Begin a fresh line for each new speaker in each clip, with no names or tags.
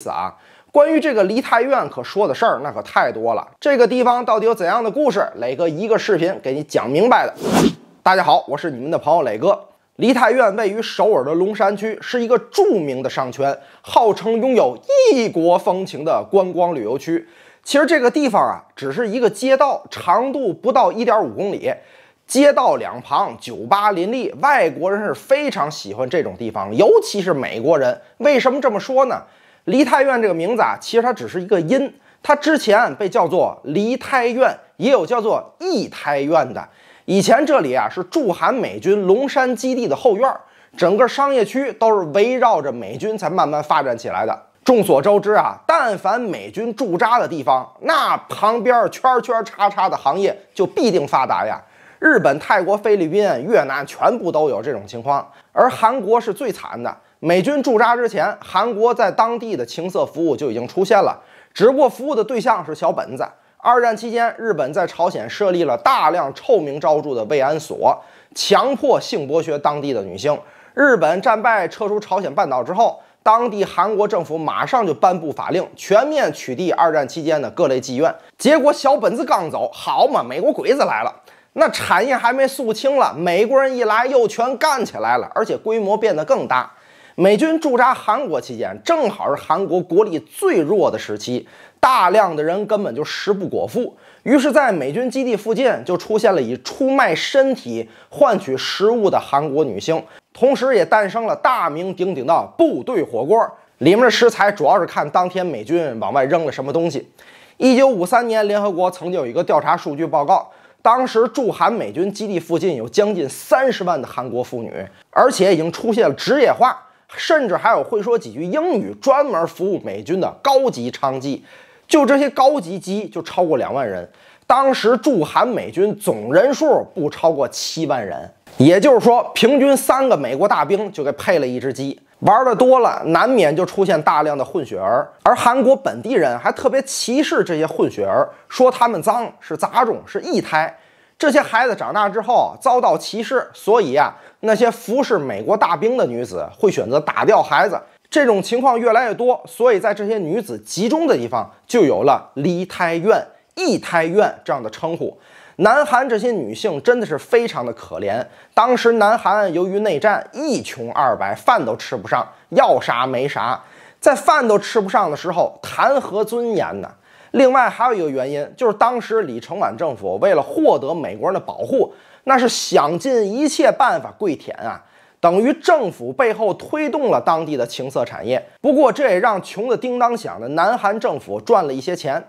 子啊，关于这个梨泰院可说的事儿那可太多了。这个地方到底有怎样的故事？磊哥一个视频给你讲明白的。大家好，我是你们的朋友磊哥。梨泰院位于首尔的龙山区，是一个著名的商圈，号称拥有异国风情的观光旅游区。其实这个地方啊，只是一个街道，长度不到一点五公里，街道两旁酒吧林立，外国人是非常喜欢这种地方，尤其是美国人。为什么这么说呢？梨泰院这个名字啊，其实它只是一个音，它之前被叫做梨泰院，也有叫做义泰院的。以前这里啊是驻韩美军龙山基地的后院，整个商业区都是围绕着美军才慢慢发展起来的。众所周知啊，但凡美军驻扎的地方，那旁边圈圈叉叉的行业就必定发达呀。日本、泰国、菲律宾、越南全部都有这种情况，而韩国是最惨的。美军驻扎之前，韩国在当地的情色服务就已经出现了，只不过服务的对象是小本子。二战期间，日本在朝鲜设立了大量臭名昭著的慰安所，强迫性剥削当地的女性。日本战败撤出朝鲜半岛之后，当地韩国政府马上就颁布法令，全面取缔二战期间的各类妓院。结果小本子刚走，好嘛，美国鬼子来了，那产业还没肃清了，美国人一来又全干起来了，而且规模变得更大。美军驻扎韩国期间，正好是韩国国力最弱的时期，大量的人根本就食不果腹。于是，在美军基地附近就出现了以出卖身体换取食物的韩国女性，同时也诞生了大名鼎鼎的部队火锅。里面的食材主要是看当天美军往外扔了什么东西。一九五三年，联合国曾经有一个调查数据报告，当时驻韩美军基地附近有将近三十万的韩国妇女，而且已经出现了职业化。甚至还有会说几句英语、专门服务美军的高级娼妓，就这些高级鸡就超过两万人。当时驻韩美军总人数不超过七万人，也就是说，平均三个美国大兵就给配了一只鸡。玩的多了，难免就出现大量的混血儿，而韩国本地人还特别歧视这些混血儿，说他们脏，是杂种，是异胎。这些孩子长大之后遭到歧视，所以啊，那些服侍美国大兵的女子会选择打掉孩子。这种情况越来越多，所以在这些女子集中的地方，就有了“离胎院”“异胎院”这样的称呼。南韩这些女性真的是非常的可怜。当时南韩由于内战，一穷二白，饭都吃不上，要啥没啥。在饭都吃不上的时候，谈何尊严呢？另外还有一个原因，就是当时李承晚政府为了获得美国人的保护，那是想尽一切办法跪舔啊，等于政府背后推动了当地的情色产业。不过这也让穷的叮当响的南韩政府赚了一些钱。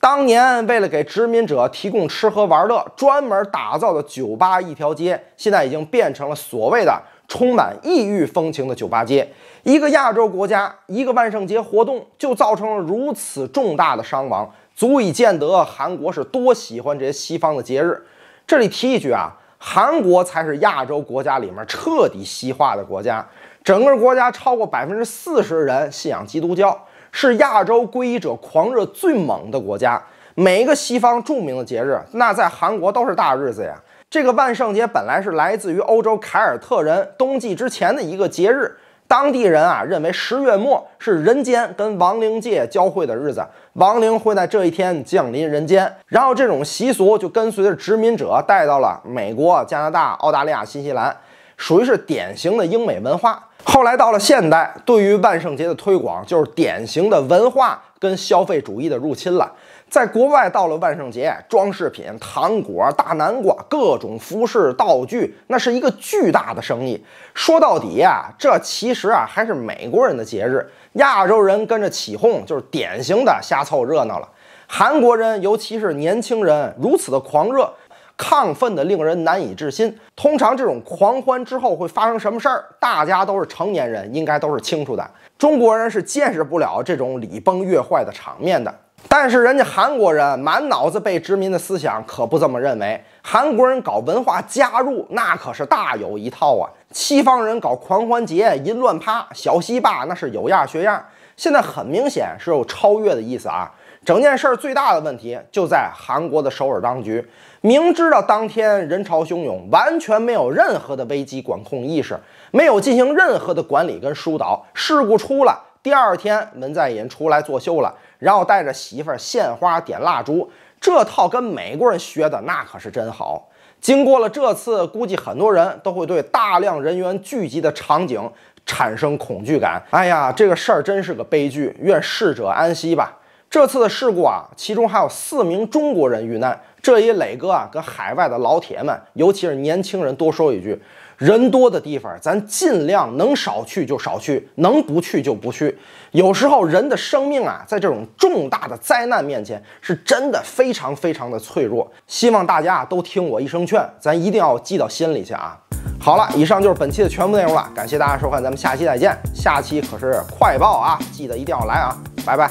当年为了给殖民者提供吃喝玩乐，专门打造的酒吧一条街，现在已经变成了所谓的。充满异域风情的酒吧街，一个亚洲国家，一个万圣节活动就造成了如此重大的伤亡，足以见得韩国是多喜欢这些西方的节日。这里提一句啊，韩国才是亚洲国家里面彻底西化的国家，整个国家超过百分之四十人信仰基督教，是亚洲皈依者狂热最猛的国家。每一个西方著名的节日，那在韩国都是大日子呀。这个万圣节本来是来自于欧洲凯尔特人冬季之前的一个节日，当地人啊认为十月末是人间跟亡灵界交汇的日子，亡灵会在这一天降临人间，然后这种习俗就跟随着殖民者带到了美国、加拿大、澳大利亚、新西兰，属于是典型的英美文化。后来到了现代，对于万圣节的推广就是典型的文化跟消费主义的入侵了。在国外，到了万圣节，装饰品、糖果、大南瓜、各种服饰道具，那是一个巨大的生意。说到底啊，这其实啊还是美国人的节日，亚洲人跟着起哄，就是典型的瞎凑热闹了。韩国人，尤其是年轻人，如此的狂热、亢奋的令人难以置信。通常这种狂欢之后会发生什么事儿，大家都是成年人，应该都是清楚的。中国人是见识不了这种礼崩乐坏的场面的。但是人家韩国人满脑子被殖民的思想可不这么认为。韩国人搞文化加入那可是大有一套啊！西方人搞狂欢节淫乱趴小西坝那是有样学样，现在很明显是有超越的意思啊！整件事最大的问题就在韩国的首尔当局，明知道当天人潮汹涌，完全没有任何的危机管控意识，没有进行任何的管理跟疏导，事故出了。第二天，文在寅出来作秀了，然后带着媳妇儿献花、点蜡烛，这套跟美国人学的那可是真好。经过了这次，估计很多人都会对大量人员聚集的场景产生恐惧感。哎呀，这个事儿真是个悲剧，愿逝者安息吧。这次的事故啊，其中还有四名中国人遇难。这一磊哥啊，跟海外的老铁们，尤其是年轻人，多说一句。人多的地方，咱尽量能少去就少去，能不去就不去。有时候人的生命啊，在这种重大的灾难面前，是真的非常非常的脆弱。希望大家都听我一声劝，咱一定要记到心里去啊。好了，以上就是本期的全部内容了，感谢大家收看，咱们下期再见。下期可是快报啊，记得一定要来啊，拜拜。